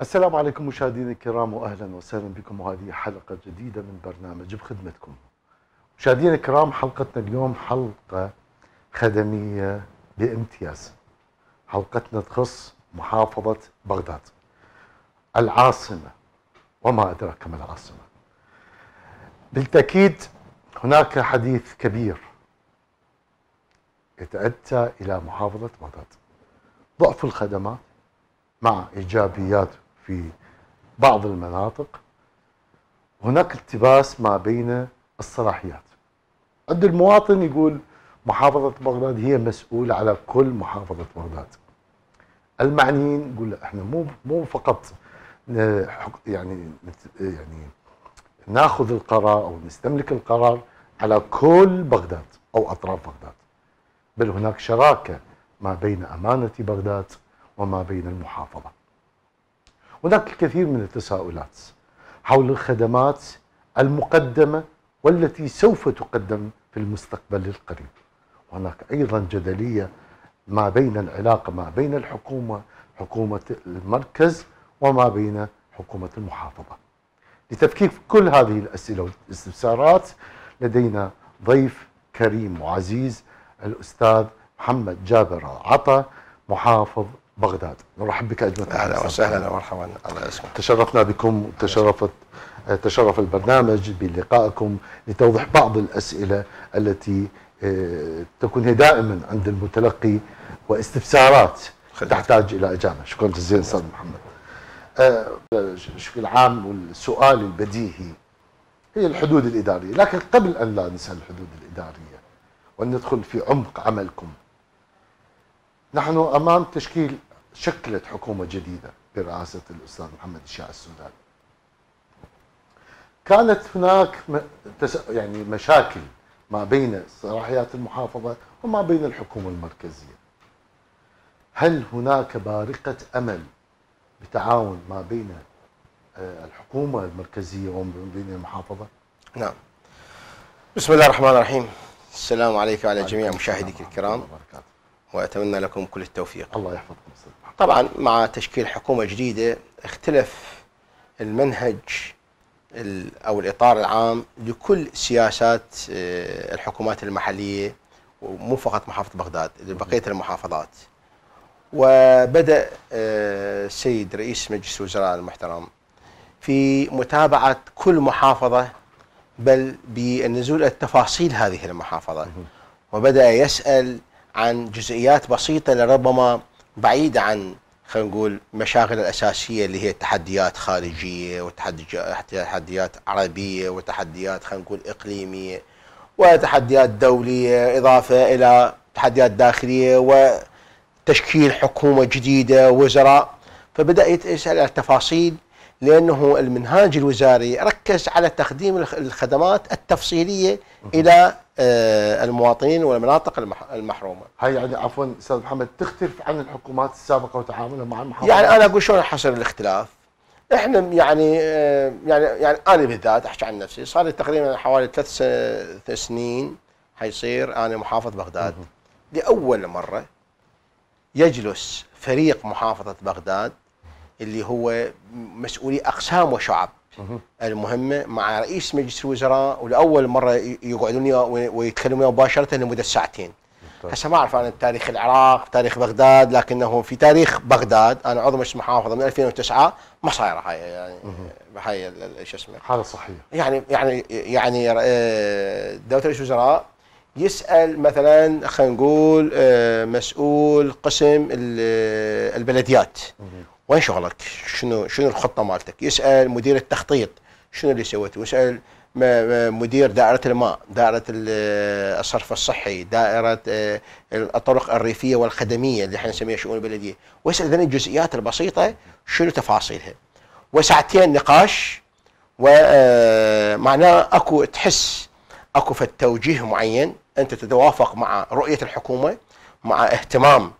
السلام عليكم مشاهدينا الكرام واهلا وسهلا بكم وهذه حلقه جديده من برنامج بخدمتكم. مشاهدينا الكرام حلقتنا اليوم حلقه خدميه بامتياز. حلقتنا تخص محافظه بغداد. العاصمه وما ادراك ما العاصمه. بالتاكيد هناك حديث كبير يتاتى الى محافظه بغداد. ضعف الخدمات مع ايجابيات في بعض المناطق هناك التباس ما بين الصلاحيات عند المواطن يقول محافظة بغداد هي مسؤولة على كل محافظة بغداد المعنيين يقول احنا مو مو فقط يعني يعني ناخذ القرار او نستملك القرار على كل بغداد او اطراف بغداد بل هناك شراكه ما بين امانه بغداد وما بين المحافظه هناك الكثير من التساؤلات حول الخدمات المقدمة والتي سوف تقدم في المستقبل القريب وهناك أيضا جدلية ما بين العلاقة ما بين الحكومة حكومة المركز وما بين حكومة المحافظة لتفكيك كل هذه الأسئلة والاستفسارات لدينا ضيف كريم وعزيز الأستاذ محمد جابر عطا محافظ بغداد نرحب بك أجمل أهلا وسهلا ومرحبا الله يسلمك تشرفنا بكم تشرفت تشرف البرنامج بلقائكم لتوضيح بعض الأسئلة التي آه، تكون هي دائما عند المتلقي واستفسارات خليك. تحتاج إلى إجابة شكرا جزيلا أستاذ محمد بشكل آه، عام والسؤال البديهي هي الحدود الإدارية لكن قبل أن لا ننسى الحدود الإدارية وأن ندخل في عمق عملكم نحن امام تشكيل شكلت حكومه جديده برئاسه الاستاذ محمد الشاع السوداني. كانت هناك يعني مشاكل ما بين صلاحيات المحافظه وما بين الحكومه المركزيه. هل هناك بارقه امل بتعاون ما بين آه، الحكومه المركزيه وما بين المحافظه؟ نعم. بسم الله الرحمن الرحيم. السلام عليكم على جميع مشاهديك الكرام. وبركاته. وأتمنى لكم كل التوفيق الله يحفظكم طبعا مع تشكيل حكومة جديدة اختلف المنهج أو الإطار العام لكل سياسات آه، الحكومات المحلية ومو فقط محافظة بغداد بقية المحافظات وبدأ آه، السيد رئيس مجلس الوزراء المحترم في متابعة كل محافظة بل بالنزول التفاصيل هذه المحافظة وبدأ يسأل عن جزئيات بسيطه لربما بعيده عن خلينا نقول مشاغل الاساسيه اللي هي تحديات خارجيه وتحديات عربيه وتحديات خلينا نقول اقليميه وتحديات دوليه اضافه الى تحديات داخليه وتشكيل حكومه جديده وزراء فبدا يسال على التفاصيل لانه المنهاج الوزاري ركز على تقديم الخدمات التفصيليه الى آه، المواطنين والمناطق المحرومه. هي يعني عفوا استاذ محمد تختلف عن الحكومات السابقه وتعاملها مع المحافظات. يعني انا اقول شلون حصل الاختلاف؟ احنا يعني آه، يعني يعني انا بالذات احكي عن نفسي صار لي تقريبا حوالي ثلاث سنين حيصير انا محافظ بغداد. لاول مره يجلس فريق محافظه بغداد اللي هو مسؤولي اقسام وشعب المهمه مع رئيس مجلس الوزراء ولاول مره يقعدون ويتكلمون مباشره لمده ساعتين طيب. هسه ما اعرف انا تاريخ العراق تاريخ بغداد لكنه في تاريخ بغداد انا عضو مجلس محافظه من 2009 ما صايره هاي يعني هاي شو اسمه حاله صحيه يعني يعني يعني آه، دوله رئيس الوزراء يسال مثلا خلينا نقول آه، مسؤول قسم آه، البلديات وين شغلك؟ شنو شنو الخطه مالتك؟ يسال مدير التخطيط شنو اللي سويته؟ يسال مدير دائره الماء، دائره الصرف الصحي، دائره آه، الطرق الريفيه والخدميه اللي احنا نسميها شؤون البلديه، ويسال ذني الجزئيات البسيطه شنو تفاصيلها؟ وساعتين نقاش ومعناه آه، اكو تحس اكو في التوجيه معين انت تتوافق مع رؤيه الحكومه مع اهتمام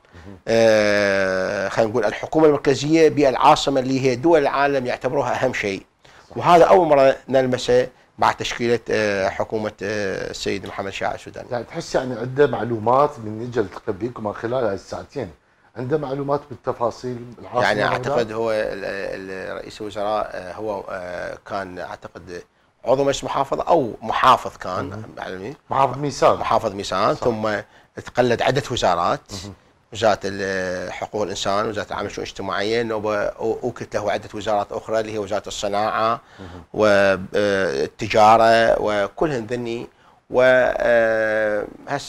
آه، خلينا نقول الحكومه المركزيه بالعاصمه اللي هي دول العالم يعتبروها اهم شيء وهذا اول مره نلمسه مع تشكيلة آه، حكومة آه، السيد محمد شاع السوداني يعني تحس يعني عنده معلومات من نجي التقي بكم خلال الساعتين عنده معلومات بالتفاصيل العاصمة يعني اعتقد هو رئيس الوزراء هو كان اعتقد عضو مجلس محافظة او محافظ كان محافظ ميسان محافظ ميسان ثم تقلد عدة وزارات وزاره حقوق الانسان وزاره العمل والشؤون الاجتماعيه نوبه اوكت له عده وزارات اخرى اللي هي وزاره الصناعه والتجاره وكلهن ذني وهسه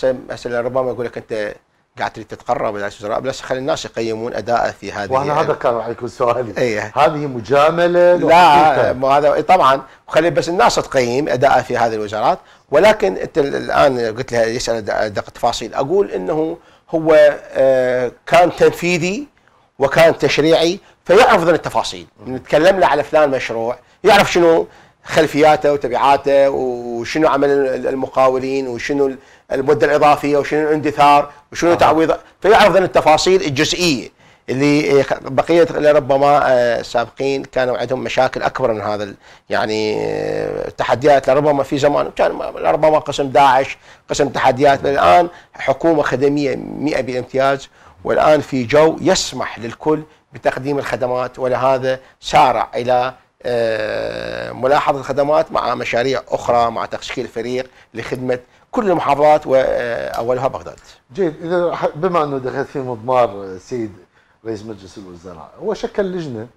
آه، هسه ربما يقول لك انت قاعد تريد تتقرب الى الوزراء بس خلي الناس يقيمون ادائه في هذه وانا هذا كان راح يكون سؤالي أيه. هذه مجامله لا ما هذا إيه، طبعا خلي بس الناس تقيم ادائه في هذه الوزارات ولكن انت الان قلت لها يسال دقه تفاصيل اقول انه هو آه، كان تنفيذي وكان تشريعي فيعرف ضمن التفاصيل نتكلم له على فلان مشروع يعرف شنو خلفياته وتبعاته وشنو عمل المقاولين وشنو المده الاضافيه وشنو الاندثار وشنو تعويض فيعرف ضمن التفاصيل الجزئيه اللي آه، بقيه لربما السابقين آه، كانوا عندهم مشاكل اكبر من هذا يعني آه، تحديات لربما في زمان كان لربما قسم داعش قسم تحديات الان حكومه خدميه 100 بامتياز والان في جو يسمح للكل بتقديم الخدمات ولهذا سارع الى ملاحظه الخدمات مع مشاريع اخرى مع تشكيل فريق لخدمه كل المحافظات واولها بغداد. جيد اذا بما انه دخلت في مضمار سيد رئيس مجلس الوزراء هو شكل لجنه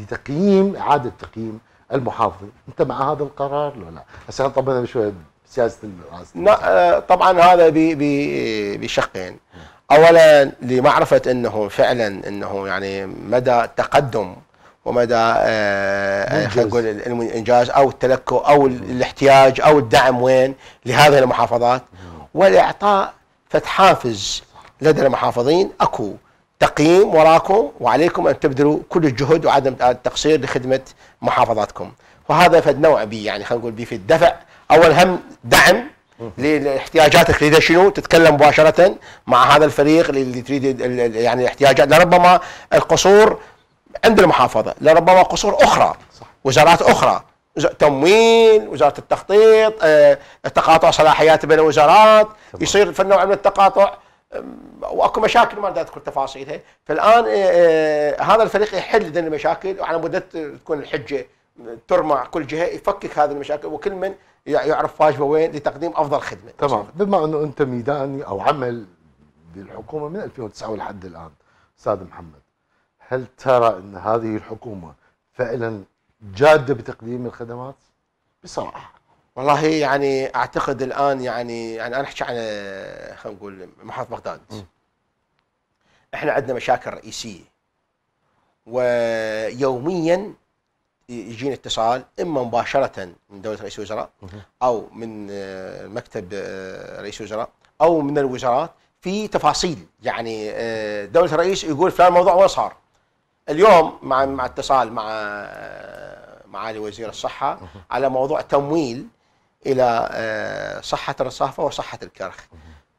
لتقييم اعاده تقييم المحافظه انت مع هذا القرار ولا لا هسه طبعا شويه سياسه لا آه، طبعا هذا بشقين اولا لمعرفه انه فعلا انه يعني مدى تقدم ومدى آه، خلينا نقول الانجاز او التلكؤ او الاحتياج او الدعم وين لهذه المحافظات والاعطاء فتحافز لدى المحافظين اكو تقييم وراكم وعليكم أن تبذلوا كل الجهد وعدم التقصير لخدمة محافظاتكم وهذا فد نوع بي يعني خلينا نقول بي في الدفع أول هم دعم لاحتياجاتك تريد شنو تتكلم مباشرة مع هذا الفريق اللي تريد يعني الاحتياجات لربما القصور عند المحافظة لربما قصور أخرى صح. وزارات أخرى تمويل وزاره التخطيط آه، تقاطع صلاحيات بين الوزارات يصير في نوع من التقاطع واكو مشاكل ما بدي اذكر تفاصيلها فالان آه، آه، هذا الفريق يحل ذي المشاكل وعلى مده تكون الحجه ترمع كل جهه يفكك هذه المشاكل وكل من يعرف واجبه وين لتقديم افضل خدمه. تمام بما انه انت ميداني او عمل بالحكومه من 2009 لحد الان استاذ محمد هل ترى ان هذه الحكومه فعلا جاده بتقديم الخدمات؟ بصراحه والله يعني اعتقد الان يعني يعني انا احكي عن خلينا نقول محافظه بغداد م. احنا عندنا مشاكل رئيسيه ويوميا يجينا اتصال اما مباشره من دوله رئيس الوزراء او من آه، مكتب آه، رئيس الوزراء او من الوزارات في تفاصيل يعني آه، دوله الرئيس يقول فلان الموضوع وين صار اليوم مع مع اتصال مع معالي وزير الصحه على موضوع تمويل الى آه، صحه الرصافه وصحه الكرخ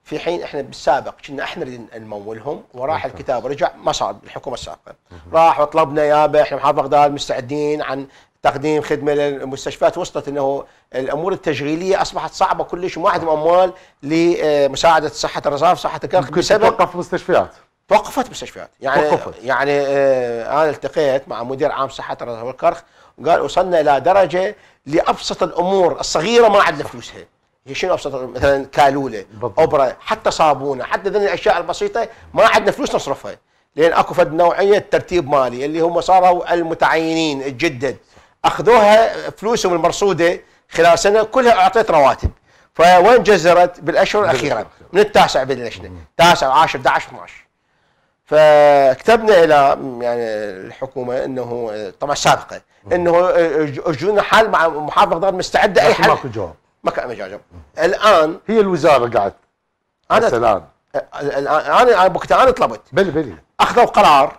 في حين احنا بالسابق كنا احنا نريد نمولهم وراح الكتاب ورجع ما صار بالحكومه السابقه راح وطلبنا يابا احنا محافظه بغداد مستعدين عن تقديم خدمه للمستشفيات وصلت انه الامور التشغيليه اصبحت صعبه كلش وما عندهم اموال لمساعده آه، صحه الرصاف صحه الكرخ بسبب توقف مستشفيات توقفت مستشفيات يعني توقفت. يعني آه،, آه انا التقيت مع مدير عام صحه الرصاف والكرخ قال وصلنا الى درجه لابسط الامور الصغيره ما عندنا فلوسها هي شنو ابسط مثلا كالوله اوبرا ابره حتى صابونه حتى ذن الاشياء البسيطه ما عندنا فلوس نصرفها لان اكو فد نوعيه ترتيب مالي اللي هم صاروا المتعينين الجدد اخذوها فلوسهم المرصوده خلال سنه كلها اعطيت رواتب فوين جزرت بالاشهر الاخيره من التاسع بلشنا تاسع 10 11 12 فكتبنا الى يعني الحكومه انه طبعا سابقه انه آه، آه، جون حال مع محافظ ضرب مستعد اي حل ماكو جواب ما كان جواب الان هي الوزاره قاعد انا الان انا آه، وقت انا طلبت بلي بلي اخذوا قرار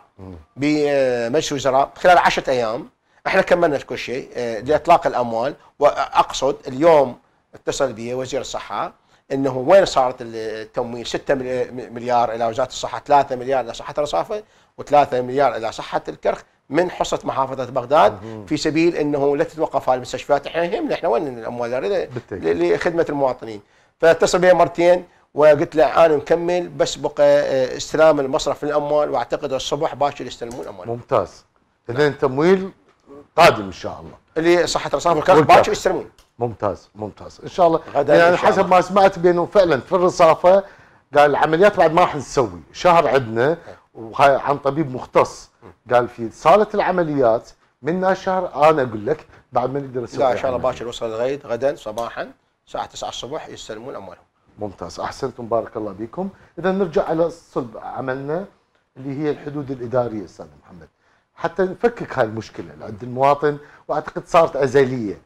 بمجلس الوزراء خلال 10 ايام احنا كملنا كل شيء لاطلاق الاموال واقصد اليوم اتصل بي وزير الصحه انه وين صارت التمويل 6 مليار الى وزاره الصحه 3 مليار الى صحه الرصافه و3 مليار الى صحه الكرخ من حصه محافظه بغداد في سبيل انه لا تتوقف على المستشفيات احنا يهمنا احنا وين الاموال لخدمه المواطنين فاتصل بي مرتين وقلت له انا مكمل بس بقى آه، استلام المصرف من الاموال واعتقد الصبح باشر يستلمون الأموال ممتاز اذا تمويل قادم ان شاء الله اللي صحه رصاف والكرخ باكر يستلمون ممتاز ممتاز ان شاء الله غدا يعني إن شاء حسب الله. ما سمعت بانه فعلا في الرصافه قال العمليات بعد ما راح نسوي شهر عندنا أه. عن طبيب مختص قال في صاله العمليات من شهر انا اقول لك بعد ما نقدر نسوي لا ان شاء الله باكر وصل الغيد غدا صباحا الساعه 9 الصبح يستلمون اموالهم ممتاز احسنتم بارك الله بكم اذا نرجع على صلب عملنا اللي هي الحدود الاداريه استاذ محمد حتى نفكك هاي المشكله عند المواطن واعتقد صارت ازليه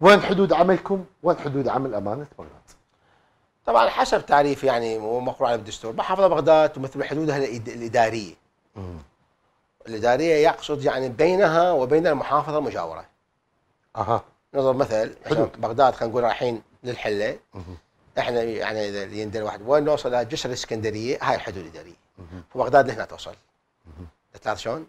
وين حدود عملكم وين حدود عمل امانه بغداد طبعا حسب تعريف يعني ومقروء على الدستور محافظه بغداد تمثل حدودها الاداريه الاداريه يقصد يعني بينها وبين المحافظه المجاوره. اها نضرب مثل حدود بغداد خلينا نقول رايحين للحله مه. احنا يعني اذا يندل واحد وين نوصل جسر الاسكندريه هاي الحدود الاداريه فبغداد لهنا توصل تعرف شلون؟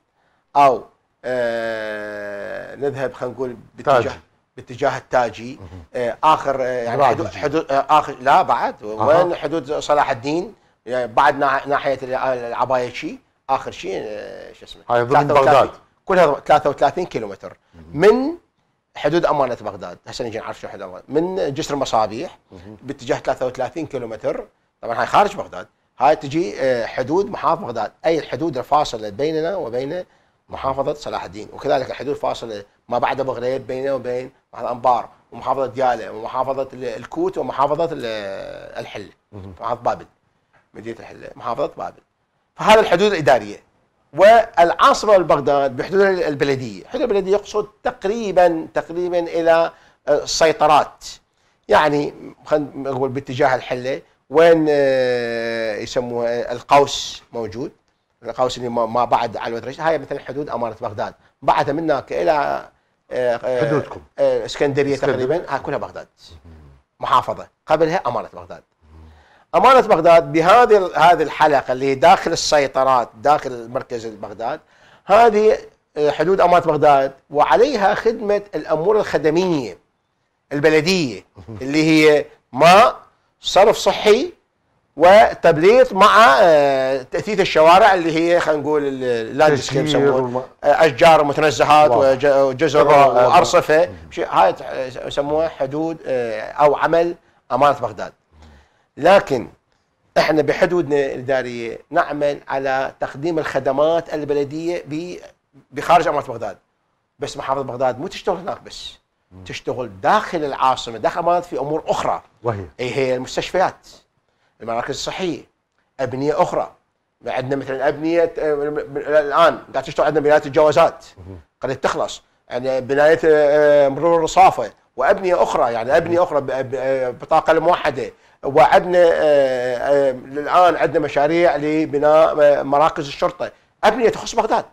او آه نذهب خلينا نقول باتجاه باتجاه التاجي آه اخر آه يعني حدود, حدود آه اخر لا بعد وين حدود صلاح الدين يعني بعد ناحيه العبايشي اخر شيء آه، شو اسمه هاي ضمن بغداد كلها 33 كيلو متر من حدود امانه بغداد هسه نجي نعرف شو حدود امانه من جسر مصابيح باتجاه 33 كيلو متر طبعا هاي خارج بغداد هاي تجي آه، حدود محافظه بغداد اي الحدود الفاصله بيننا وبين محافظه صلاح الدين وكذلك الحدود الفاصله ما بعد ابو غريب بيننا وبين محافظه انبار ومحافظه دياله ومحافظه الكوت ومحافظه الحله محافظه بابل مدينه الحله محافظه بابل فهذا الحدود الاداريه والعاصمه البغداد بحدود البلديه، حدود البلديه يقصد تقريبا تقريبا الى السيطرات آه، يعني خلينا نقول باتجاه الحله وين آه، يسموها القوس موجود القوس اللي ما بعد على الرشد هاي مثلا حدود اماره بغداد بعدها من هناك الى آه، حدودكم اسكندريه تقريبا هاي كلها بغداد محافظه قبلها اماره بغداد امانه بغداد بهذه هذه الحلقه اللي داخل السيطرات داخل مركز بغداد هذه آه، حدود امانه بغداد وعليها خدمه الامور الخدميه البلديه اللي هي ماء صرف صحي وتبليط مع آه، تاثيث الشوارع اللي هي خلينا نقول اللاندسكيب آه، اشجار ومتنزهات وجزر وارصفه هاي يسموها حدود او عمل امانه بغداد لكن احنا بحدودنا الاداريه نعمل على تقديم الخدمات البلديه بخارج اماره بغداد بس محافظه بغداد مو تشتغل هناك بس مم. تشتغل داخل العاصمه داخل امارات في امور اخرى وهي اي هي المستشفيات المراكز الصحيه ابنيه اخرى عندنا مثلا ابنيه آه، الان قاعد تشتغل عندنا بنايه الجوازات قد تخلص يعني بنايه آه، مرور الرصافه وابنيه اخرى يعني ابنيه اخرى آه، بطاقه الموحده وعندنا الان آه، آه، عندنا مشاريع لبناء آه، مراكز الشرطه ابنيه تخص بغداد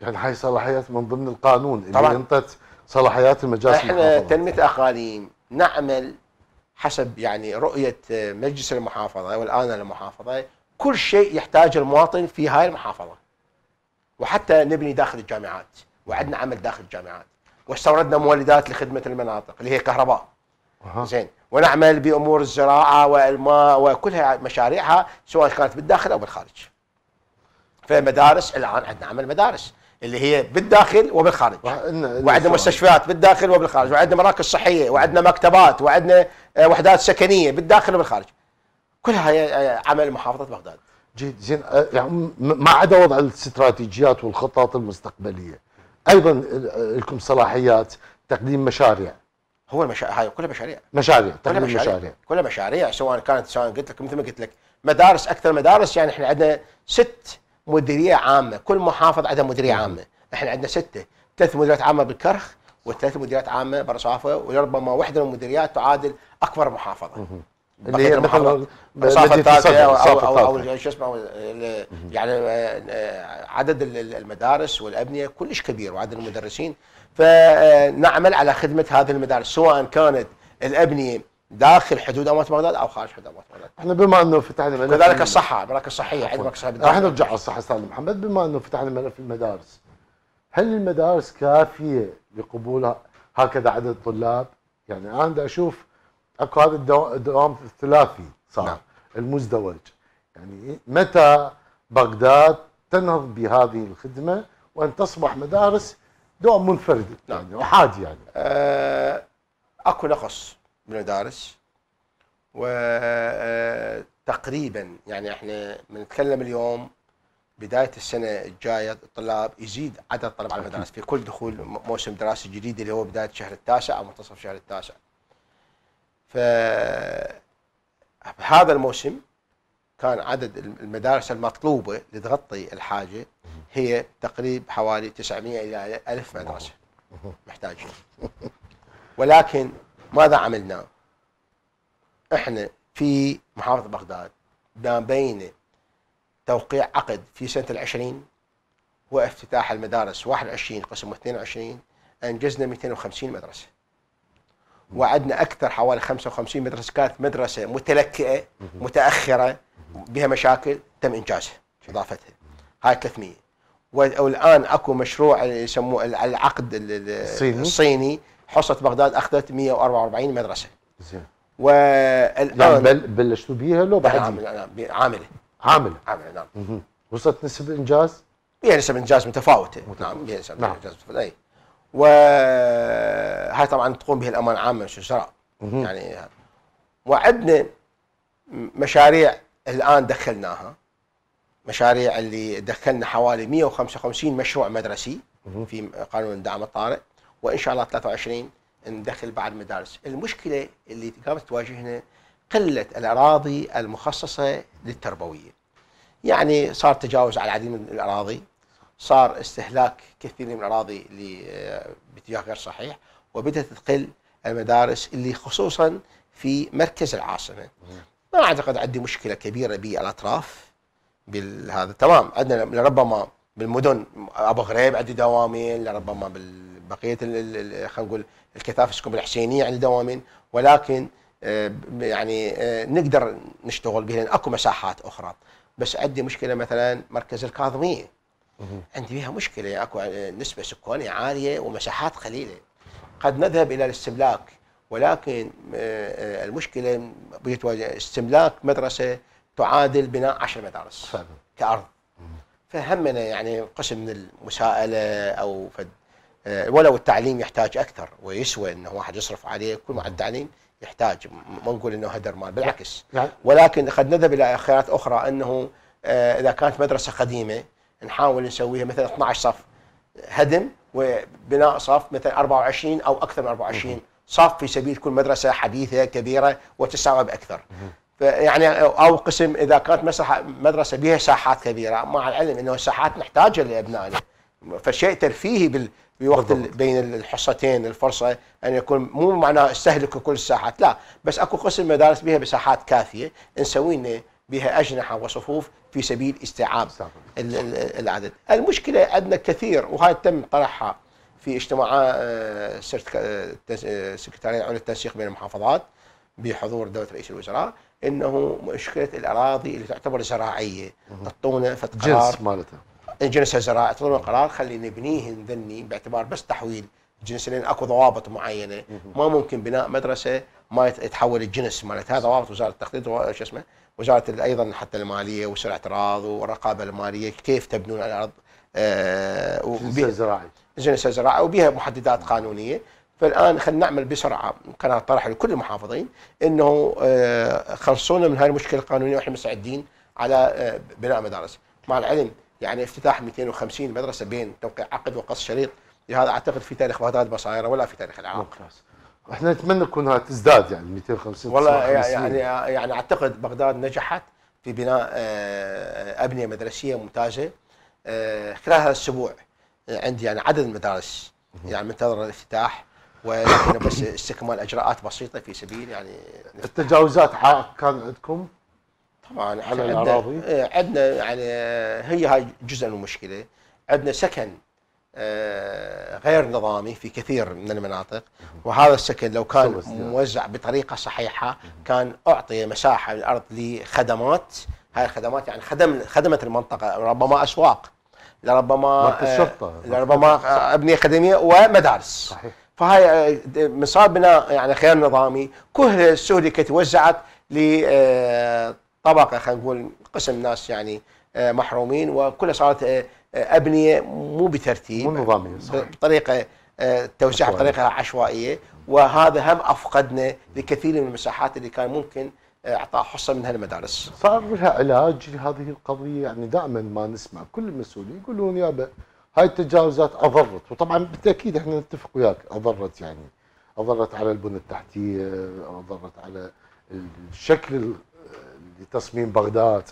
يعني هاي صلاحيات من ضمن القانون طبعا. اللي انطت صلاحيات المجالس احنا تنميه اقاليم نعمل حسب يعني رؤيه مجلس المحافظه والان المحافظه كل شيء يحتاج المواطن في هاي المحافظه وحتى نبني داخل الجامعات وعندنا عمل داخل الجامعات واستوردنا مولدات لخدمه المناطق اللي هي كهرباء زين ونعمل بأمور الزراعة والماء وكلها مشاريعها سواء كانت بالداخل أو بالخارج فمدارس الآن عندنا عمل مدارس اللي هي بالداخل وبالخارج وعندنا مستشفيات بالداخل وبالخارج وعندنا مراكز صحيه وعندنا مكتبات وعندنا آه، وحدات سكنيه بالداخل وبالخارج كلها آه، عمل محافظه بغداد جيد زين آه، يعني ما عدا وضع الاستراتيجيات والخطط المستقبليه ايضا لكم صلاحيات تقديم مشاريع هو المشا... هاي كلها مشاريع مشاريع كلها مشاريع. كلها مشاريع سواء كانت سواء قلت لك مثل ما قلت لك مدارس اكثر مدارس يعني احنا عندنا ست مديريه عامه كل محافظ عندها مديريه عامه احنا عندنا سته ثلاث مديريات عامه بالكرخ وثلاث مديريات عامه برصافه وربما واحده من المديريات تعادل اكبر محافظه اللي هي المحافظه المسافه او او, أو, أو, أو شو اسمه يعني آه، آه، عدد المدارس والابنيه كلش كبير وعدد المدرسين فنعمل على خدمه هذه المدارس سواء كانت الابنيه داخل حدود اموات بغداد او خارج حدود اموات بغداد. احنا بما انه فتحنا ملف كذلك الصحه المراكز الصحيه عندنا مراكز صحيه راح نرجع على الصحه استاذ محمد بما انه فتحنا ملف المدارس هل المدارس كافيه لقبول هكذا عدد الطلاب؟ يعني انا اشوف اكو هذا الدوام الثلاثي صار نعم. المزدوج يعني متى بغداد تنهض بهذه الخدمه وان تصبح مدارس دوام منفرد نعم. يعني وحاد يعني آه، اكو نقص بالمدارس وتقريبا آه، يعني احنا بنتكلم اليوم بدايه السنه الجايه الطلاب يزيد عدد الطلاب على المدارس في كل دخول موسم دراسي جديد اللي هو بدايه الشهر التاسع او منتصف الشهر التاسع. هذا الموسم كان عدد المدارس المطلوبة لتغطي الحاجة هي تقريب حوالي 900 إلى 1000 مدرسة محتاجين ولكن ماذا عملنا؟ احنا في محافظة بغداد ما بين توقيع عقد في سنة العشرين وافتتاح المدارس 21 قسم 22 أنجزنا 250 مدرسة وعدنا اكثر حوالي 55 مدرسه كانت مدرسه متلكئه متاخره بها مشاكل تم انجازها اضافتها هاي 300 والان اكو مشروع يسموه العقد الصيني, الصيني حصه بغداد اخذت 144 مدرسه زين والان يعني بل بلشتوا بيها لو بعد عامله نعم، نعم، عامله عامله عامله نعم وصلت نسب انجاز؟ بها نسب انجاز متفاوته نعم بها نسب نعم. نعم. وهاي طبعا تقوم به الامانه العامه الشراء يعني وعندنا مشاريع الان دخلناها مشاريع اللي دخلنا حوالي 155 مشروع مدرسي في قانون دعم الطارئ وان شاء الله 23 ندخل بعد مدارس المشكله اللي قامت تواجهنا قله الاراضي المخصصه للتربويه يعني صار تجاوز على العديد من الاراضي صار استهلاك كثير من الاراضي آه، باتجاه غير صحيح وبدات تقل المدارس اللي خصوصا في مركز العاصمه. ما اعتقد عندي مشكله كبيره بالاطراف بالهذا تمام عندنا لربما بالمدن ابو غريب عندي دوامين لربما بقيه خلينا نقول الكثافه السكوب الحسينيه عندي دوامين ولكن آه، يعني آه، نقدر نشتغل به لان اكو مساحات اخرى بس عندي مشكله مثلا مركز الكاظميه عندي فيها مشكله اكو نسبه سكانيه عاليه ومساحات قليله قد نذهب الى الاستملاك ولكن آه، آه، المشكله بيتواجه استملاك مدرسه تعادل بناء عشر مدارس كارض فهمنا يعني قسم من المساءله او فد آه، ولو التعليم يحتاج اكثر ويسوى انه واحد يصرف عليه كل ما التعليم يحتاج ما نقول انه هدر مال بالعكس ولكن قد نذهب الى خيارات اخرى انه اذا كانت مدرسه قديمه نحاول نسويها مثلا 12 صف هدم وبناء صف مثلا 24 او اكثر من 24 صف في سبيل كل مدرسه حديثه كبيره وتستوعب اكثر. فيعني او قسم اذا كانت مسرح مدرسه بها ساحات كبيره مع العلم انه الساحات محتاجه لابنائنا فشيء ترفيهي بال بوقت بين الحصتين الفرصه ان يكون مو معناه استهلكوا كل الساحات لا بس اكو قسم مدارس بها بساحات كافيه نسوي لنا بها أجنحة وصفوف في سبيل استيعاب العدد المشكلة عندنا كثير وهذا تم طرحها في اجتماع آه، آه، آه، سكرتارية عن للتنسيق بين المحافظات بحضور دولة رئيس الوزراء انه مشكله الاراضي اللي تعتبر زراعيه تعطونا فتقرار جنس مالتها جنسها زراعه تعطونا قرار خلي نبنيهن ذني باعتبار بس تحويل الجنس لان اكو ضوابط معينه ما ممكن بناء مدرسه ما يتحول الجنس مالت هذا ضوابط وزاره التخطيط شو اسمه وزاره ايضا حتى الماليه وسرعة الاعتراض والرقابه الماليه كيف تبنون على الارض آه وبيها الزراعي الجنس الزراعي وبها محددات قانونيه فالان خلينا نعمل بسرعه كان طرح لكل المحافظين انه آه خلصونا من هاي المشكله القانونيه واحنا مستعدين على آه بناء مدارس مع العلم يعني افتتاح 250 مدرسه بين توقيع عقد وقص شريط يعني هذا اعتقد في تاريخ بغداد بصايره ولا في تاريخ العراق ممتاز احنا نتمنى تكون تزداد يعني 250 والله يعني يعني اعتقد بغداد نجحت في بناء آه، ابنيه مدرسيه ممتازه آه، خلال هذا الاسبوع عندي يعني عدد المدارس يعني منتظر الافتتاح ولكن بس استكمال اجراءات بسيطه في سبيل يعني التجاوزات عائق كان عندكم؟ طبعا على الاراضي إيه، عندنا يعني آه، هي هاي جزء من المشكله عندنا سكن آه، غير نظامي في كثير من المناطق وهذا الشكل لو كان موزع بطريقة صحيحة كان أعطي مساحة الأرض لخدمات هاي الخدمات يعني خدم خدمت المنطقة ربما أسواق لربما آه، شرطة لربما آه، أبنية خدمية ومدارس صحيح فهاي مسار بناء يعني خيار نظامي السهوله كانت توزعت لطبقة خلينا نقول قسم ناس يعني محرومين وكلها صارت ابنيه مو بترتيب مو نظاميه بطريقه آه، توسيع بطريقه عشوائيه وهذا هم افقدنا لكثير من المساحات اللي كان ممكن آه، اعطاء حصه من هالمدارس. صار لها علاج لهذه القضيه يعني دائما ما نسمع كل المسؤولين يقولون يابا هاي التجاوزات اضرت وطبعا بالتاكيد احنا نتفق وياك اضرت يعني اضرت على البنى التحتيه اضرت على الشكل آه، لتصميم بغداد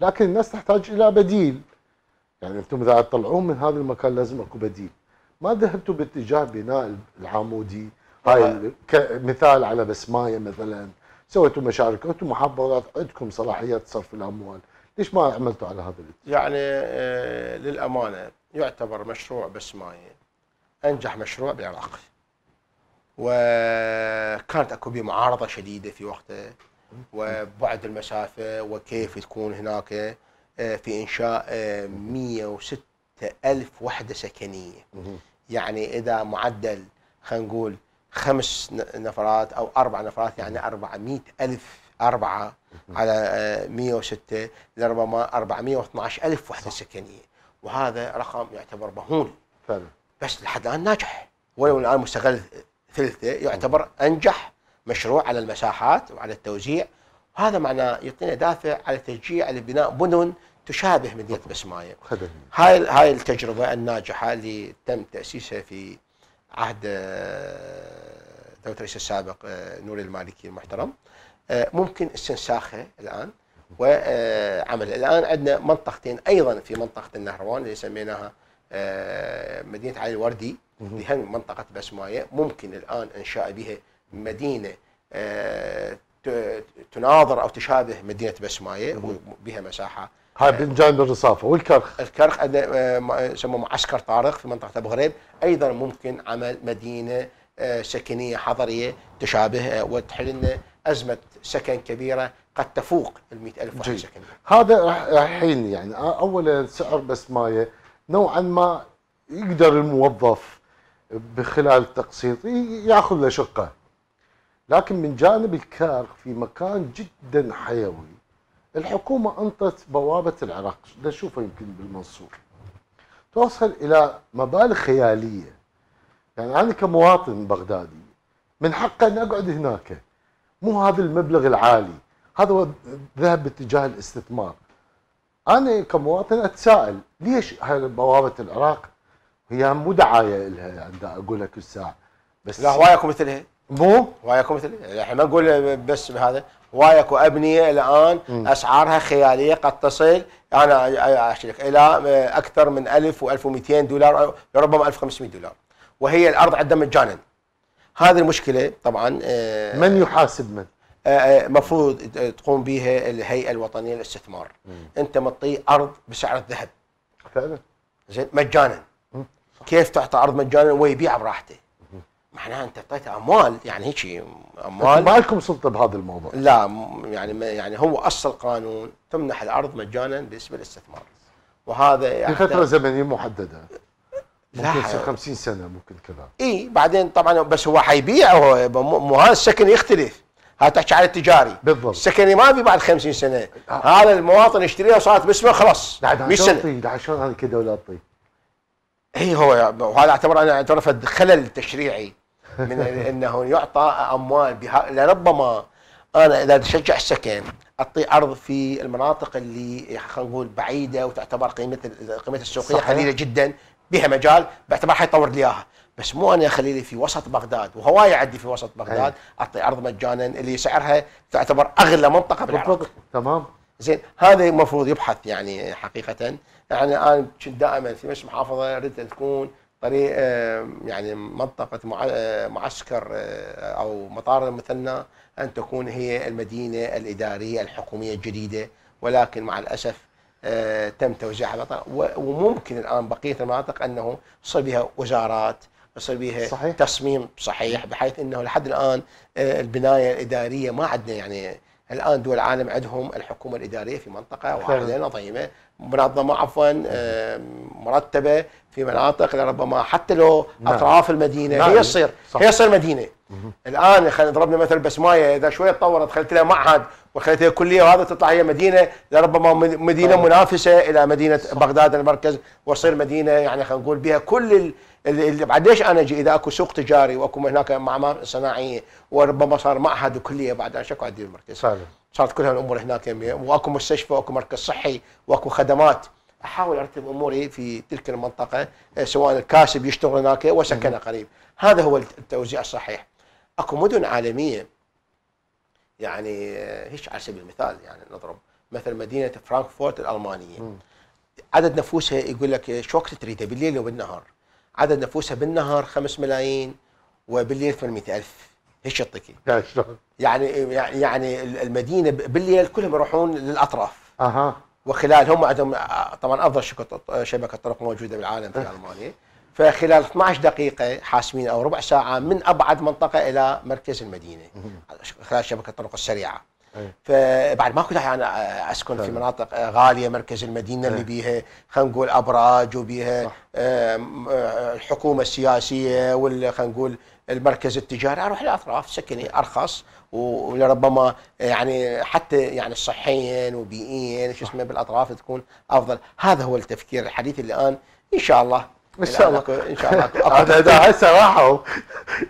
لكن الناس تحتاج الى بديل يعني انتم اذا تطلعون من هذا المكان لازم اكو بديل ما ذهبتوا باتجاه بناء العمودي هاي كمثال على بسمايه مثلا سويتوا مشاركة انتم محافظات عندكم صلاحيات صرف الاموال ليش ما عملتوا على هذا الاتجاه يعني آه، للامانه يعتبر مشروع بسمايه انجح مشروع بالعراق وكانت اكو به معارضه شديده في وقته وبعد المسافه وكيف تكون هناك آه، في انشاء 106 آه، ألف وحدة سكنية يعني إذا معدل خلينا نقول خمس نفرات أو أربع نفرات يعني 400 ألف أربعة على 106 لربما 412 ألف وحدة صح. سكنية وهذا رقم يعتبر مهول فعلا بس لحد الآن ناجح ولو الآن مستغل ثلثة يعتبر أنجح مشروع على المساحات وعلى التوزيع هذا معناه يعطينا دافع على تشجيع لبناء مدن تشابه مدينه بسمايه هاي هاي التجربه الناجحه اللي تم تاسيسها في عهد آه، دوله الرئيس السابق آه، نوري المالكي المحترم آه، ممكن استنساخها الان وعمل الان عندنا منطقتين ايضا في منطقه النهروان اللي سميناها مدينه علي الوردي اللي هم منطقه بسمايه ممكن الان انشاء بها مدينه تناظر او تشابه مدينه بسمايه بها مساحه هاي آه، من جانب الرصافه والكرخ الكرخ آه، يسموه معسكر طارق في منطقه ابو غريب ايضا ممكن عمل مدينه آه، سكنيه حضريه تشابه وتحل لنا ازمه سكن كبيره قد تفوق ال 100000 واحد سكن هذا راح يحين يعني اولا سعر بسمايه نوعا ما يقدر الموظف بخلال التقسيط ياخذ له شقه لكن من جانب الكارغ في مكان جدا حيوي الحكومة أنطت بوابة العراق نشوفها يمكن بالمنصور توصل إلى مبالغ خيالية يعني أنا كمواطن بغدادي من حقي أن أقعد هناك مو هذا المبلغ العالي هذا هو ذهب باتجاه الاستثمار أنا كمواطن أتساءل ليش هاي بوابة العراق هي مو دعاية لها يعني أقول لك الساعة بس لا هوايكم مثلها مو واياكو مثل احنا يعني ما نقول بس بهذا واياكو ابنيه الان مم. اسعارها خياليه قد تصل انا اشرك الى اكثر من 1000 و1200 دولار ربما 1500 دولار وهي الارض عندها مجانا هذه المشكله طبعا آه، من يحاسب من؟ المفروض آه، آه، تقوم بها الهيئه الوطنيه للاستثمار انت مطي ارض بسعر الذهب فعلا زين مجانا كيف تعطى ارض مجانا ويبيعها براحته معناها انت اعطيته اموال يعني هيك اموال ما لكم سلطه بهذا الموضوع لا يعني يعني هو اصل قانون تمنح الارض مجانا باسم الاستثمار وهذا يعني لفتره زمنيه محدده ممكن 50 سنه ممكن كذا اي بعدين طبعا بس هو حيبيع هو مو هذا السكن يختلف هذا تحكي على التجاري بالضبط السكني ما في بعد 50 سنه آه. هذا المواطن يشتريها وصارت باسمه خلاص 100 سنه شلون هذا كدوله تعطيه اي هو وهذا اعتبر انا اعترف خلل تشريعي من انه يعطى اموال بها لربما انا اذا تشجع السكن اعطي ارض في المناطق اللي خلينا نقول بعيده وتعتبر قيمه قيمتها السوقيه قليله جدا بها مجال باعتبار حيطور لي اياها بس مو انا اخلي لي في وسط بغداد وهواي عندي في وسط بغداد اعطي ارض مجانا اللي سعرها تعتبر اغلى منطقه بالعراق تمام زين هذا المفروض يبحث يعني حقيقه يعني انا كنت دائما في مش محافظه اريد ان تكون طريق آه، يعني منطقة آه، معسكر آه، أو مطار المثنى أن تكون هي المدينة الإدارية الحكومية الجديدة ولكن مع الأسف تم توزيعها وممكن الآن بقية المناطق أنه يصير بها وزارات يصير بها صحيح. تصميم صحيح بحيث انه لحد الان البنايه الاداريه ما عندنا يعني الان دول العالم عندهم الحكومه الاداريه في منطقه واحده نظيمه منظمه عفوا آه، مرتبه في مناطق لربما حتى لو نعم. اطراف المدينه نعم. هي تصير هي تصير مدينه مه. الان خلينا ضربنا مثل بسمايه اذا شويه تطورت خليت لها معهد وخليت لها كليه وهذا تطلع هي مدينه لربما مدينه منافسه الى مدينه صح. بغداد المركز وتصير مدينه يعني خلينا نقول بها كل اللي بعديش انا اجي اذا اكو سوق تجاري واكو هناك معمار صناعيه وربما صار معهد وكليه بعد شكو ادير المركز صارت كل هالامور هناك واكو مستشفى واكو مركز صحي واكو خدمات احاول ارتب اموري في تلك المنطقه آه، سواء الكاسب يشتغل هناك وسكنه قريب هذا هو التوزيع الصحيح اكو مدن عالميه يعني آه، هيك على سبيل المثال يعني نضرب مثل مدينه فرانكفورت الالمانيه عدد نفوسها يقول لك شو وقت تريده بالليل وبالنهار عدد نفوسها بالنهار 5 ملايين وبالليل 800 ألف هيش يعطيكي يعني يعني المدينه بالليل كلهم يروحون للاطراف اها وخلال هم عندهم طبعا افضل شبكه طرق موجوده بالعالم في إيه. المانيا فخلال 12 دقيقة حاسمين أو ربع ساعة من أبعد منطقة إلى مركز المدينة خلال شبكة الطرق السريعة إيه. فبعد ما كنت انا يعني اسكن في إيه. مناطق غاليه مركز المدينه اللي إيه. بيها خلينا نقول ابراج وبيها الحكومه السياسيه ولا خلينا نقول المركز التجاري اروح لاطراف سكني ارخص ولربما يعني حتى يعني صحيا وبيئيا شو اسمه بالاطراف تكون افضل هذا هو التفكير الحديث اللي الان ان شاء الله ان شاء الله ان شاء الله اذا هسه راحوا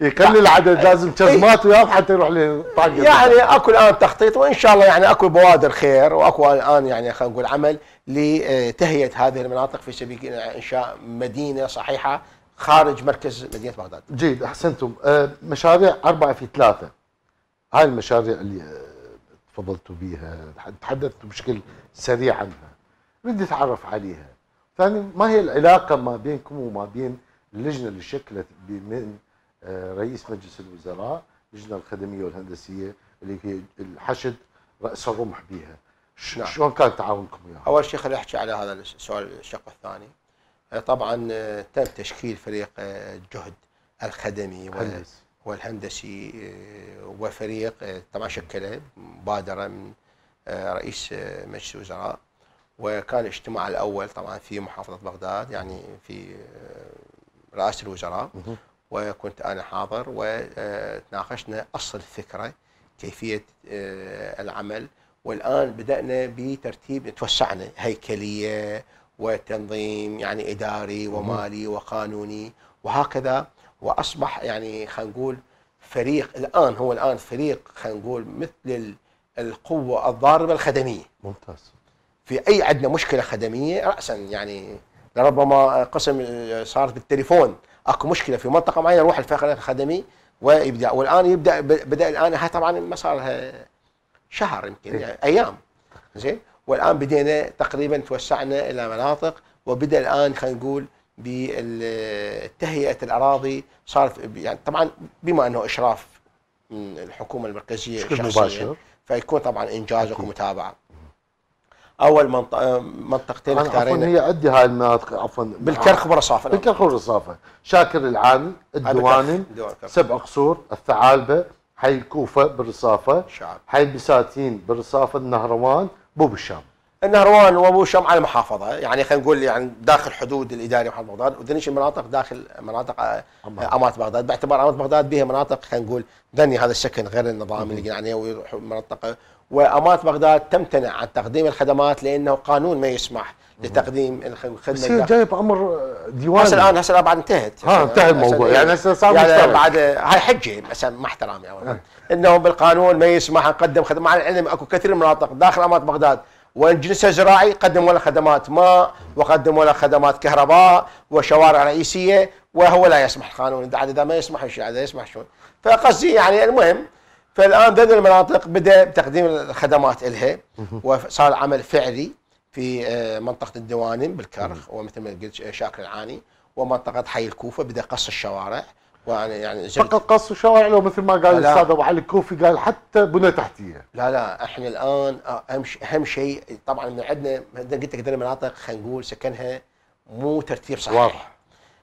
يقلل عدد لازم إيه. جزمات وياه حتى يروح للطاقه يعني اكو الان تخطيط وان شاء الله يعني اكو بوادر خير واكو الان يعني خلينا نقول عمل لتهيئه هذه المناطق في سبيل انشاء مدينه صحيحه خارج مركز مدينه بغداد. جيد احسنتم أه، مشاريع اربعه في ثلاثه هاي المشاريع اللي أه، تفضلتوا بها تحدثتوا بشكل سريع عنها بدي اتعرف عليها ثاني ما هي العلاقه ما بينكم وما بين اللجنه اللي شكلت من آه، رئيس مجلس الوزراء اللجنه الخدميه والهندسيه اللي هي الحشد راس الرمح بيها نعم. شلون كان تعاونكم وياها؟ اول شيء خليني احكي على هذا السؤال الشق الثاني آه، طبعا آه، تم تشكيل فريق الجهد الخدمي والهندس. والهندسي وفريق طبعا شكله مبادره من رئيس مجلس الوزراء وكان الاجتماع الاول طبعا في محافظه بغداد يعني في آه، رئاسه الوزراء وكنت انا حاضر وتناقشنا اصل الفكره كيفيه آه، العمل والان بدانا بترتيب توسعنا هيكليه وتنظيم يعني اداري ومالي وقانوني وهكذا واصبح يعني خلينا نقول فريق الان هو الان فريق خلينا نقول مثل القوه الضاربه الخدميه ممتاز في اي عندنا مشكله خدميه راسا يعني لربما قسم صارت بالتليفون اكو مشكله في منطقه معينه يروح الفريق الخدمي ويبدا والان يبدا بدا الان هاي طبعا ما صار لها آه، شهر يمكن إيه. يعني ايام زين والان بدينا تقريبا توسعنا الى مناطق وبدا الان خلينا نقول بتهيئه الاراضي صارت يعني طبعا بما انه اشراف من الحكومه المركزيه بشكل مباشر فيكون طبعا انجاز ومتابعه اول منطقه منطقتين اختارينا هي عندي هاي المناطق عفوا بالكرخ والرصافه بالكرخ والرصافه شاكر العاني الدواني سبع قصور الثعالبه حي الكوفه بالرصافه حي البساتين بالرصافه النهروان بوب الشام النهروان وابو شمعه المحافظه يعني خلينا نقول يعني داخل حدود الإداري محافظه بغداد ودنيش المناطق داخل مناطق آه، اماره بغداد باعتبار اماره بغداد بها مناطق خلينا نقول دني هذا الشكل غير النظام اللي قلنا عليه المنطقة واماره بغداد تمتنع عن تقديم الخدمات لانه قانون ما يسمح لتقديم الخدمه بس هي جايب امر ديوان هسه الان هسه بعد انتهت ها انتهى الموضوع يعني هسه صار يعني بعد هاي حجه بس مع احترامي أولا نعم. انه بالقانون ما يسمح نقدم خدمه مع العلم اكو كثير من المناطق داخل اماره بغداد والجنس الزراعي قدموا له خدمات ماء وقدموا له خدمات كهرباء وشوارع رئيسيه وهو لا يسمح القانون اذا ما يسمح ايش اذا يسمح شلون فقصدي يعني المهم فالان ذن المناطق بدا بتقديم الخدمات لها وصار عمل فعلي في آه، منطقه الدوانم بالكرخ ومثل ما قلت آه، شاكر العاني ومنطقه حي الكوفه بدا قص الشوارع يعني يعني فقط قصوا الشوارع لو مثل ما قال الاستاذ ابو علي الكوفي قال حتى بنى تحتيه لا لا احنا الان اهم اهم شيء طبعا من عندنا قلت لك مناطق خلينا نقول سكنها مو ترتيب صحيح واضح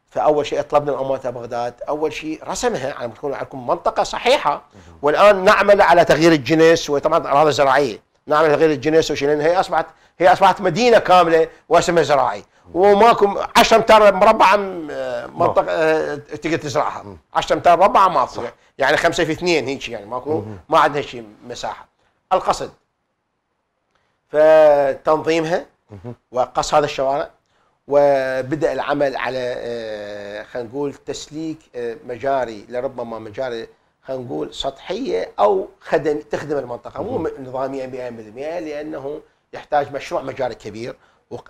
فاول شيء طلبنا من امانه بغداد اول شيء رسمها على تكون عندكم منطقه صحيحه والان نعمل على تغيير الجنس وطبعا الاراضي الزراعيه نعمل تغيير الجنس وشيلين هي اصبحت هي اصبحت مدينه كامله واسمها زراعي وماكو 10 امتار مربعه آه، منطقه آه، تقدر تزرعها 10 امتار مربعه ما تصير يعني 5 في 2 هيك يعني ماكو ما عندها شيء مساحه القصد فتنظيمها وقص هذا الشوارع وبدا العمل على آه، خلينا نقول تسليك مجاري لربما مجاري خلينا نقول سطحيه او خدم تخدم المنطقه مو نظاميه 100% لانه يحتاج مشروع مجاري كبير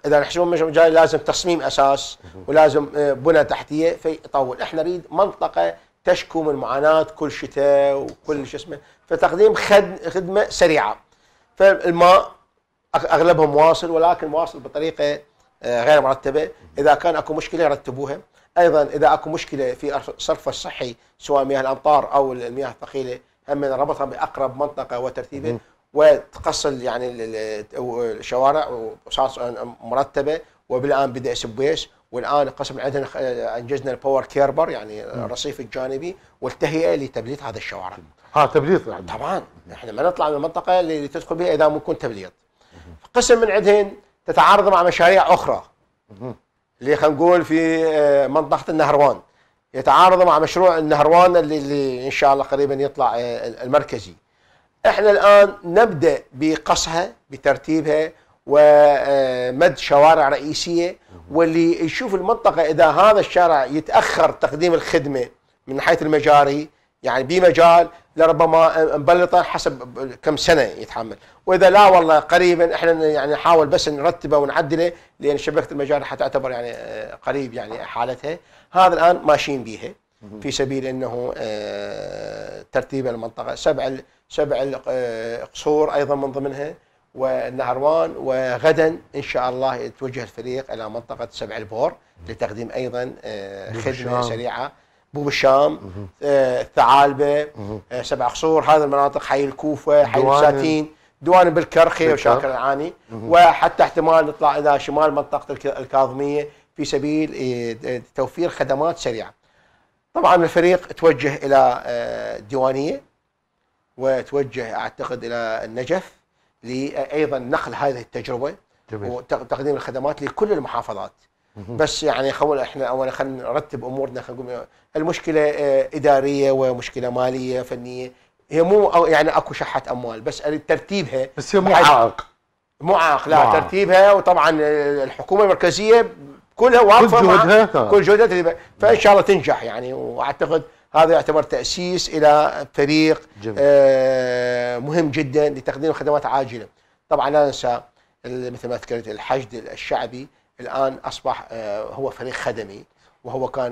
واذا الحسين مش جاي لازم تصميم اساس ولازم آه، بنى تحتيه فيطول احنا نريد منطقه تشكو من معاناه كل شتاء وكل شو اسمه فتقديم خدمه سريعه فالماء اغلبهم واصل ولكن واصل بطريقه آه، غير مرتبه اذا كان اكو مشكله يرتبوها ايضا اذا اكو مشكله في الصرف الصحي سواء مياه الامطار او المياه الثقيله هم ربطها باقرب منطقه وترتيبه وتقصل يعني الشوارع وصارت مرتبه وبالان بدا سبويس والان قسم عندنا انجزنا الباور كيربر يعني الرصيف الجانبي والتهيئه لتبليط هذا الشوارع. ها تبليط يعني. طبعا احنا ما نطلع من المنطقه اللي تدخل بها اذا ممكن تبليط. قسم من عندهن تتعارض مع مشاريع اخرى. اللي خلينا نقول في آه، منطقه النهروان يتعارض مع مشروع النهروان اللي, اللي ان شاء الله قريبا يطلع آه، المركزي. احنا الان نبدا بقصها بترتيبها ومد آه، شوارع رئيسيه واللي يشوف المنطقه اذا هذا الشارع يتاخر تقديم الخدمه من حيث المجاري يعني بمجال لربما مبلطه حسب كم سنه يتحمل واذا لا والله قريبا احنا يعني نحاول بس نرتبه ونعدله لان شبكه المجاري حتعتبر يعني آه، قريب يعني حالتها هذا الان ماشيين بيها في سبيل انه آه، ترتيب المنطقه سبع سبع آه، قصور ايضا من ضمنها والنهروان وغدا ان شاء الله يتوجه الفريق الى منطقه سبع البور لتقديم ايضا آه، خدمه سريعه بوب الشام الثعالبه سبع قصور هذه المناطق حي الكوفه حي الساتين دوان بالكرخي وشاكر العاني وحتى احتمال نطلع الى شمال منطقه الكاظميه في سبيل توفير خدمات سريعه طبعا الفريق توجه الى الديوانيه آه، وتوجه اعتقد الى النجف لايضا نقل هذه التجربه جميل. وتقديم الخدمات لكل المحافظات بس يعني خول احنا اولا خلينا نرتب امورنا خلينا المشكله آه، اداريه ومشكله ماليه فنيه هي مو يعني اكو شحه اموال بس ترتيبها بس هي مو عائق مو عائق لا معاق. ترتيبها وطبعا آه، الحكومه المركزيه كلها واقفه كل جهدها كل جهدها فان شاء الله تنجح يعني واعتقد هذا يعتبر تاسيس الى فريق جميل. آه مهم جدا لتقديم خدمات عاجله طبعا لا ننسى مثل ما ذكرت الحشد الشعبي الان اصبح آه هو فريق خدمي وهو كان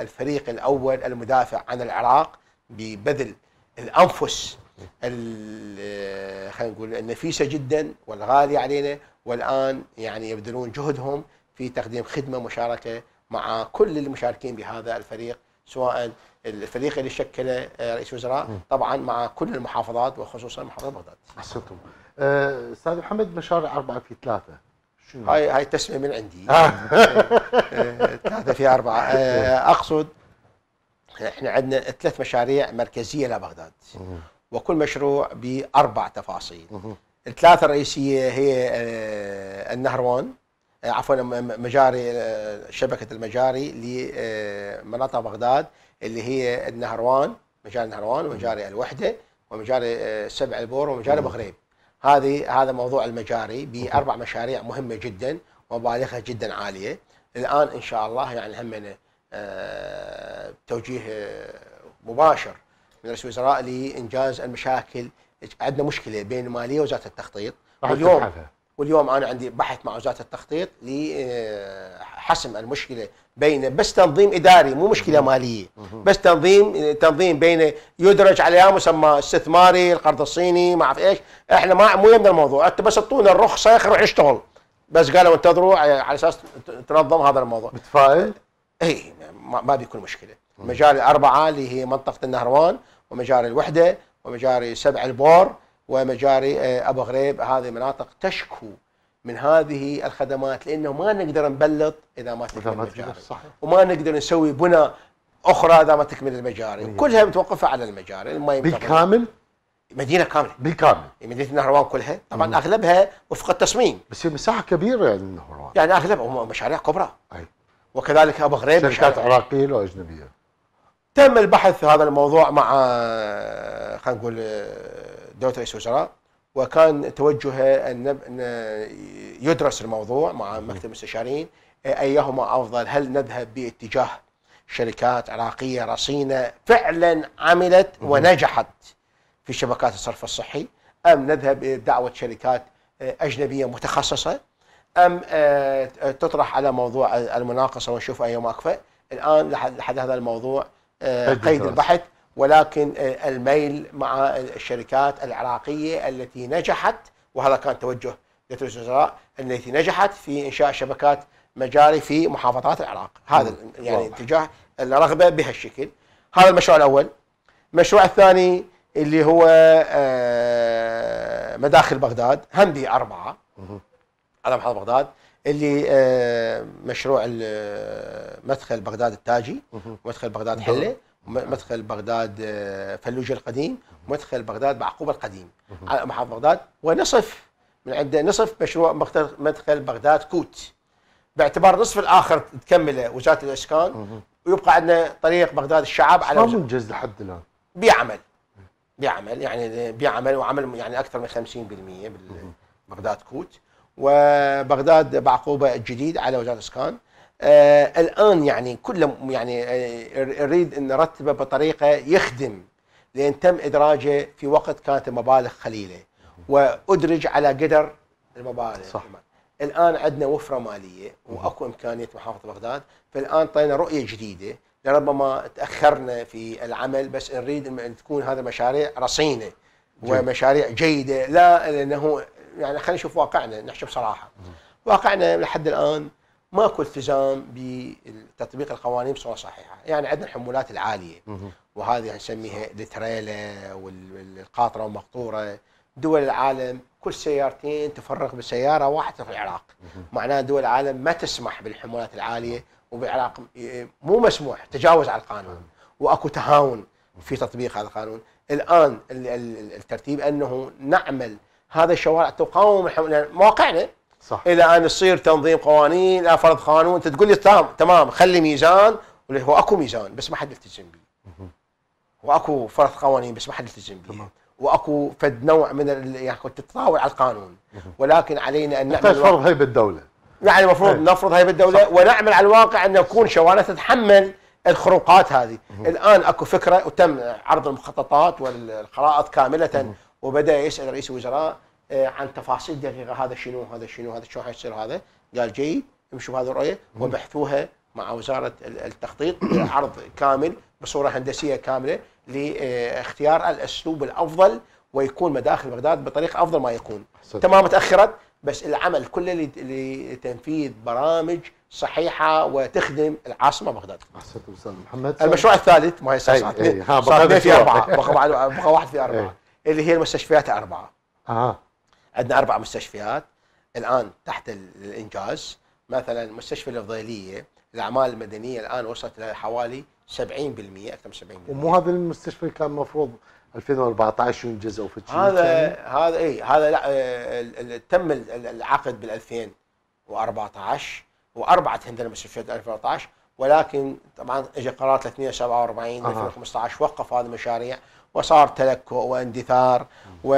الفريق الاول المدافع عن العراق ببذل الانفس آه، خلينا نقول النفيسه جدا والغاليه علينا والان يعني يبذلون جهدهم في تقديم خدمه مشاركه مع كل المشاركين بهذا الفريق سواء الفريق اللي شكله آه، رئيس وزراء طبعا مع كل المحافظات وخصوصا محافظه بغداد. احسنتم. آه، استاذ محمد مشاريع أربعة في ثلاثة شنو؟ هاي هاي التسمية من عندي آه. ثلاثة في أربعة أقصد احنا عندنا ثلاث مشاريع مركزية لبغداد وكل مشروع بأربع تفاصيل الثلاثة الرئيسية هي النهروان عفوا مجاري آه، شبكه المجاري لمناطق بغداد اللي هي النهروان مجاري النهروان ومجاري الوحده ومجاري آه، سبع البور ومجاري بغريب هذه هذا موضوع المجاري باربع مشاريع مهمه جدا ومبالغها جدا عاليه الان ان شاء الله يعني هم آه، توجيه مباشر من رئيس الوزراء لانجاز المشاكل عندنا مشكله بين الماليه ووزاره التخطيط اليوم تبحثها. واليوم انا عندي بحث مع وزاره التخطيط لحسم آه، المشكله بين بس تنظيم اداري مو مشكله ماليه بس تنظيم تنظيم بين يدرج عليها مسمى استثماري القرض الصيني ما اعرف ايش احنا ما مو يمنا الموضوع انت بس اعطونا الرخصه روح اشتغل بس قالوا انتظروا على اساس تنظم هذا الموضوع متفائل؟ اي ما بيكون مشكله مجال الاربعه اللي هي منطقه النهروان ومجاري الوحده ومجاري سبع البور ومجاري آه، ابو غريب هذه مناطق تشكو من هذه الخدمات لانه ما نقدر نبلط اذا ما تكمل المجاري وما نقدر نسوي بنى اخرى اذا ما تكمل المجاري كلها متوقفه على المجاري الماء بالكامل مدينه كامله بالكامل إيه، مدينه النهروان كلها طبعا مم. اغلبها وفق التصميم بس هي مساحه كبيره يعني النهروان يعني اغلبها مشاريع كبرى اي وكذلك ابو غريب شركات عراقيه واجنبيه تم البحث في هذا الموضوع مع آه، خلينا نقول آه، دوله رئيس وزراء وكان توجهه ان يدرس الموضوع مع مكتب المستشارين ايهما افضل هل نذهب باتجاه شركات عراقيه رصينه فعلا عملت ونجحت في شبكات الصرف الصحي ام نذهب بدعوه شركات اجنبيه متخصصه ام آه، تطرح على موضوع المناقصه ونشوف ايهما اكفى الان لحد هذا الموضوع آه، قيد البحث ولكن الميل مع الشركات العراقية التي نجحت وهذا كان توجه مجلس الوزراء التي نجحت في إنشاء شبكات مجاري في محافظات العراق هذا يعني اتجاه الرغبة بهالشكل هذا المشروع الأول المشروع الثاني اللي هو آه، مداخل بغداد هم به أربعة على محافظة بغداد اللي آه، مشروع آه، مدخل بغداد التاجي مدخل بغداد حله مدخل بغداد آه، فلوجه القديم ومدخل بغداد بعقوبة القديم محافظة بغداد ونصف من عنده نصف مشروع مدخل بغداد كوت باعتبار نصف الاخر تكمله وزاره الاسكان ويبقى عندنا طريق بغداد الشعب على ما منجز لحد الان بيعمل بيعمل يعني بيعمل وعمل يعني اكثر من 50% بغداد كوت وبغداد بعقوبه الجديد على وزاره الاسكان آه الان يعني كل يعني اريد آه، ان نرتبه بطريقه يخدم لان تم ادراجه في وقت كانت المبالغ قليله وادرج على قدر المبالغ صح. الان عندنا وفره ماليه واكو امكانيه محافظه بغداد فالان طينا رؤيه جديده لربما تاخرنا في العمل بس نريد ان تكون هذا مشاريع رصينه ومشاريع جيده لا لانه يعني خلينا نشوف واقعنا نحكي بصراحه واقعنا لحد الان ماكو التزام بتطبيق القوانين بصوره صحيحه، يعني عندنا الحمولات العاليه وهذه نسميها التريلا والقاطره والمقطوره، دول العالم كل سيارتين تفرغ بسياره واحده في العراق، معناه دول العالم ما تسمح بالحمولات العاليه وبالعراق مو مسموح تجاوز على القانون واكو تهاون في تطبيق هذا القانون، الان الترتيب انه نعمل هذا الشوارع تقاوم يعني مواقعنا صح. الى ان يصير تنظيم قوانين لا فرض قانون انت تقول لي تمام تمام خلي ميزان هو اكو ميزان بس ما حد يلتزم به واكو فرض قوانين بس ما حد يلتزم به واكو فد نوع من يعني تتطاول على القانون ولكن علينا ان نعمل فرض هيبه الدوله يعني المفروض إيه. نفرض هيبه الدوله صح. ونعمل على الواقع ان نكون شوارع تتحمل الخروقات هذه الان اكو فكره وتم عرض المخططات والخرائط كامله وبدا يسال رئيس الوزراء آه، عن تفاصيل دقيقه هذا شنو هذا شنو هذا شلون حيصير هذا قال جيد امشوا بهذه الرؤيه وبحثوها مع وزاره التخطيط عرض كامل بصوره هندسيه كامله لاختيار الاسلوب الافضل ويكون مداخل بغداد بطريقه افضل ما يكون صدق. تمام تاخرت بس العمل كله لتنفيذ برامج صحيحه وتخدم العاصمه بغداد. احسنت آه، استاذ محمد. المشروع الثالث ما هي بقى في اربعه بقى واحد في اربعه اللي هي المستشفيات الاربعه اه عندنا اربع مستشفيات الان تحت الانجاز مثلا مستشفى الفضيليه الاعمال المدنيه الان وصلت لحوالي 70% اكثر من 70% ومو هذا المستشفى كان المفروض 2014 ينجز او هذا هذا اي هذا لا اه تم العقد بال 2014 واربعه عندنا مستشفيات 2014 ولكن طبعا اجى قرار 347 2015 وقف هذه المشاريع وصار تلكؤ واندثار و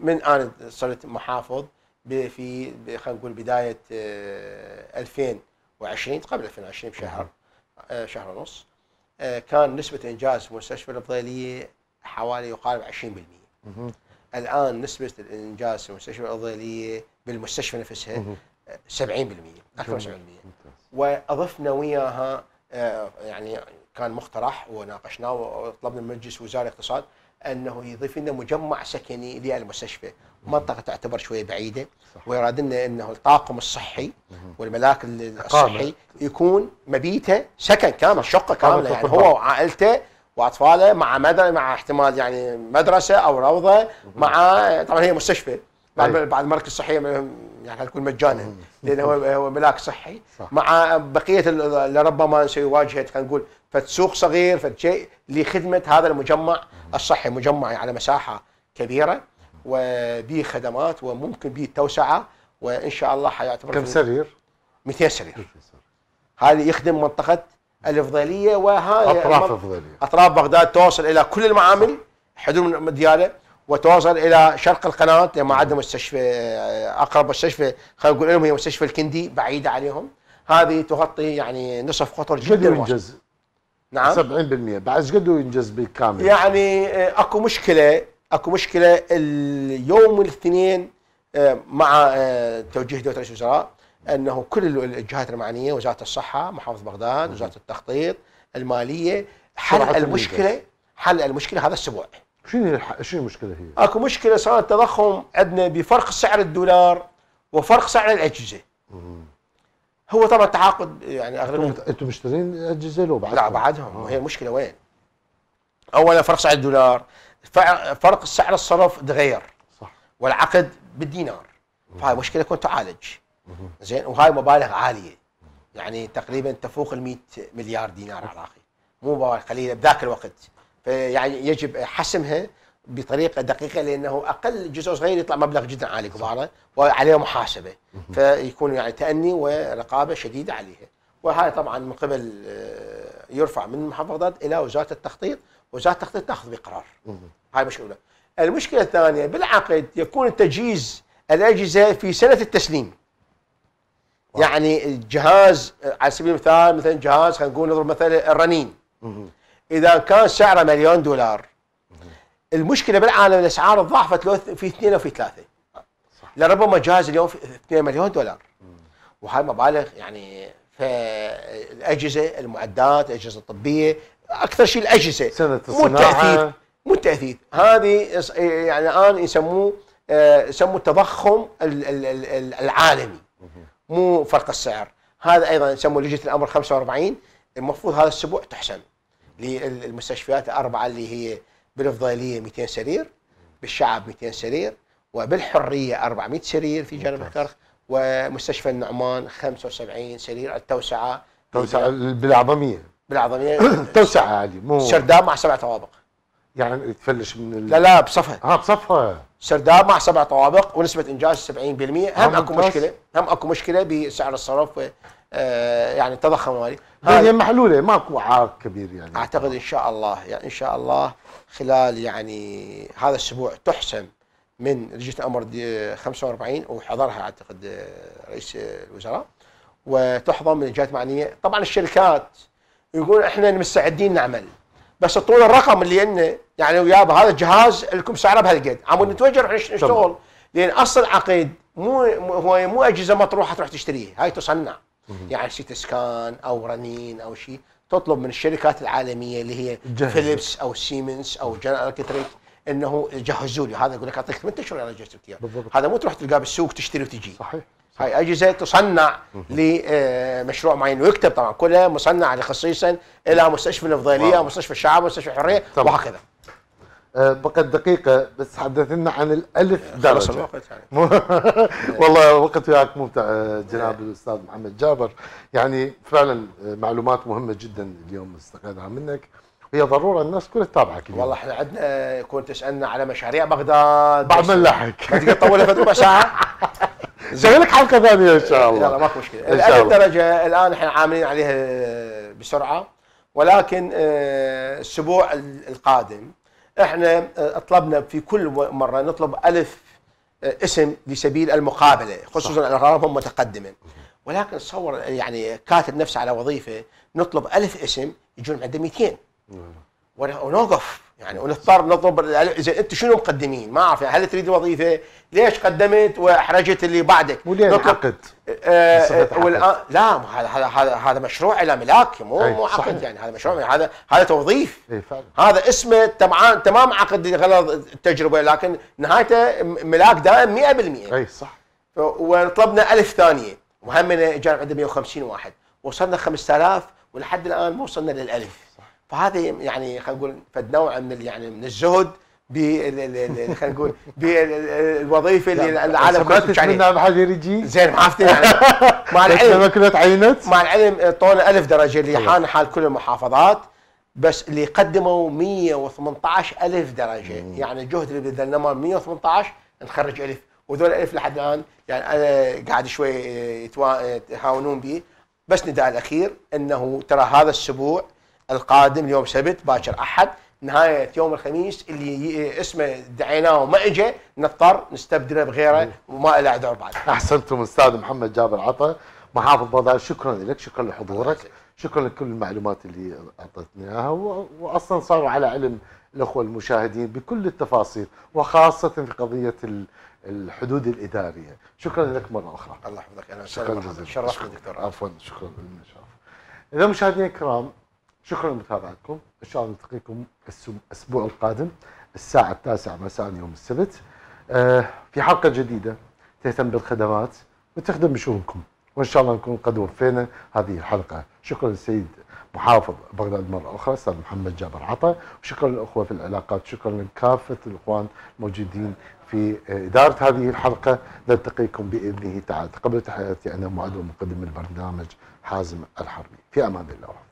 من انا صرت محافظ في خلينا نقول بدايه 2020 آه، قبل 2020 بشهر آه، شهر ونص آه، كان نسبه انجاز مستشفى الفضيليه حوالي يقارب 20% الان نسبه الانجاز في مستشفى الفضيليه بالمستشفى نفسها 70% اكثر من 70% واضفنا وياها يعني كان مقترح وناقشناه وطلبنا من مجلس وزارة الاقتصاد انه يضيف لنا مجمع سكني للمستشفى، منطقه تعتبر شويه بعيده ويراد لنا انه الطاقم الصحي والملاك الصحي يكون مبيته سكن كامل شقه كامله يعني هو وعائلته واطفاله مع مدرسه مع احتمال يعني مدرسه او روضه مع طبعا هي مستشفى بعد أيه. بعد المركز الصحي يعني هتكون مجانا لان هو هو ملاك صحي صح. مع بقيه لربما نسوي واجهه خلينا نقول فتسوق صغير فشيء لخدمه هذا المجمع الصحي مجمع يعني على مساحه كبيره وبيه خدمات وممكن بيه توسعه وان شاء الله حيعتبر كم سرير؟ 200 سرير هذا يخدم منطقه الافضليه وهاي اطراف الافضليه اطراف بغداد توصل الى كل المعامل حدود دياله وتوصل الى شرق القناه لما يعني عندهم مستشفى آه، اقرب مستشفى خلينا نقول لهم هي مستشفى الكندي بعيده عليهم هذه تغطي يعني نصف قطر جدا ينجز نعم 70% بعد قد ينجز بالكامل يعني آه، اكو مشكله اكو مشكله اليوم الاثنين آه، مع توجيه دوله رئيس الوزراء انه كل الجهات المعنيه وزاره الصحه محافظه بغداد وزاره التخطيط الماليه حل المشكله حل المشكله هذا الاسبوع شنو الح... شنو المشكله هي؟ اكو مشكله صار التضخم عندنا بفرق سعر الدولار وفرق سعر الاجهزه. هو طبعا تعاقد يعني اغلب انتم مشترين اجهزه لو بعد لا بعدهم هي المشكله وين؟ اولا فرق سعر الدولار فرق سعر الصرف تغير صح والعقد بالدينار فهاي مشكله كنت تعالج زين وهاي مبالغ عاليه يعني تقريبا تفوق ال 100 مليار دينار عراقي مو مبالغ قليله بذاك الوقت فيعني يجب حسمها بطريقه دقيقه لانه اقل جزء صغير يطلع مبلغ جدا عالي كبار وعليه محاسبه فيكون يعني تاني ورقابه شديده عليها وهاي طبعا من قبل آه، يرفع من المحافظات الى وزاره التخطيط وزاره التخطيط تاخذ بقرار هاي مشكله المشكله الثانيه بالعقد يكون تجهيز الاجهزه في سنه التسليم يعني الجهاز آه، على سبيل المثال مثلا جهاز خلينا نقول نضرب مثلا الرنين اذا كان سعره مليون دولار المشكله بالعالم الاسعار ضعفت لو في اثنين او في ثلاثه لربما جهاز اليوم في 2 مليون دولار وهاي مبالغ يعني فالاجهزه المعدات الاجهزه الطبيه اكثر شيء الاجهزه سنه مو التاثير مو التاثير هذه إيه يعني الان يسموه آه، يسموه التضخم العالمي مو فرق السعر هذا ايضا يسموه لجنه الامر 45 المفروض هذا الاسبوع تحسن للمستشفيات الاربعه اللي هي بالفضيليه 200 سرير بالشعب 200 سرير وبالحريه 400 سرير في جانب الكرخ ومستشفى النعمان 75 سرير التوسعه توسعه بالعظميه بالعظميه توسعه عادي مو سرداب مع سبع طوابق يعني تفلش من ال... لا لا بصفة اه بصفة سرداب مع سبع طوابق ونسبه انجاز 70% هم آه، اكو مشكله هم اكو مشكله بسعر الصرف آه، يعني التضخم المالي هي محلوله ماكو عائق كبير يعني اعتقد ان شاء الله يعني ان شاء الله خلال يعني هذا الاسبوع تحسم من لجنه الامر 45 وحضرها اعتقد آه، رئيس الوزراء وتحضر من الجهات المعنيه طبعا الشركات يقول احنا مستعدين نعمل بس طول الرقم اللي انه يعني ويا هذا الجهاز لكم سعره بهالقد عم نتوجه نروح نشتغل لان اصل العقيد مو هو مو اجهزه مطروحه تروح تشتريها هاي تصنع يعني شيء تسكان او رنين او شيء تطلب من الشركات العالميه اللي هي فيليبس او سيمنز او جنرال الكتريك انه جهزوا لي هذا يقول لك اعطيك 8 اشهر على جهزت بالضبط هذا مو تروح تلقاه بالسوق تشتري وتجي صحيح هاي اجهزه تصنع لمشروع آه، معين ويكتب طبعا كلها مصنعه خصيصا الى مستشفى الافضليه مستشفى الشعب مستشفى الحريه وهكذا آه، بقت دقيقة بس حدثنا عن الألف درجة خلص الوقت يعني. والله وقت وياك ممتع آه، جناب إيه. الأستاذ محمد جابر يعني فعلا آه، معلومات مهمة جدا اليوم استفدناها منك هي ضروره الناس كلها تتابعك والله احنا عندنا كنت تسالنا على مشاريع بغداد بعد ما نلحق تقدر تطول في ربع ساعه لك حلقه ثانيه ان شاء الله لا ماكو مشكله الألف درجة الان احنا عاملين عليها بسرعه ولكن الاسبوع القادم احنا آه، طلبنا في كل مره نطلب الف آه، اسم لسبيل المقابله خصوصا الاغراب هم متقدمه ولكن تصور يعني كاتب نفسه على وظيفه نطلب ألف اسم يجون عنده 200 نعم. ونوقف يعني ونضطر نطلب زين يعني انت شنو مقدمين؟ ما اعرف يعني هل تريد وظيفه؟ ليش قدمت واحرجت اللي بعدك؟ وليه عقد؟ آه, آه، والان لا هذا هذا هذا مشروع الى ملاك مو مو عقد يعني هذا مشروع هذا هذا توظيف هذا اسمه تمام تمام عقد غلط التجربه لكن نهايته ملاك دائم 100% اي صح وطلبنا 1000 ثانيه وهم اجانا عندنا 150 واحد وصلنا 5000 ولحد الان ما وصلنا للألف فهذه يعني خلينا نقول فد نوع من يعني من الجهد بال خلينا نقول بالوظيفه اللي العالم كله تمشي يعني عليها ما حد يجي زين ما عرفت يعني مع العلم عينت مع العلم طونا 1000 درجه اللي طيب. حان حال كل المحافظات بس اللي قدموا 118 ألف درجة مم. يعني الجهد اللي بذلنا 118 نخرج ألف وذول ألف لحد الآن يعني أنا قاعد شوي آه، آه، يتهاونون به بس نداء الأخير أنه ترى هذا السبوع القادم اليوم سبت باكر احد نهايه يوم الخميس اللي اسمه دعيناه وما اجى نضطر نستبدله بغيره وما له عذر بعد. احسنتم استاذ محمد جابر عطا محافظ بضائع شكرا لك شكرا لحضورك شكرا لكل المعلومات اللي اعطيتنا اياها واصلا صاروا على علم الاخوه المشاهدين بكل التفاصيل وخاصه في قضيه الحدود الاداريه شكرا لك مره اخرى الله يحفظك انا شكرا جزيلا دكتور عفوا شكرا للشرف اذا مشاهدينا الكرام شكرا لمتابعتكم ان شاء الله نلتقيكم الاسبوع القادم الساعه التاسعة مساء يوم السبت آه، في حلقه جديده تهتم بالخدمات وتخدم بشؤونكم وان شاء الله نكون قد وفينا هذه الحلقه شكرا للسيد محافظ بغداد مره اخرى استاذ محمد جابر عطا وشكرا للاخوه في العلاقات شكرا لكافه الاخوان الموجودين في آه، اداره هذه الحلقه نلتقيكم باذنه تعالى تقبل تحياتي انا معد ومقدم البرنامج حازم الحربي في امان الله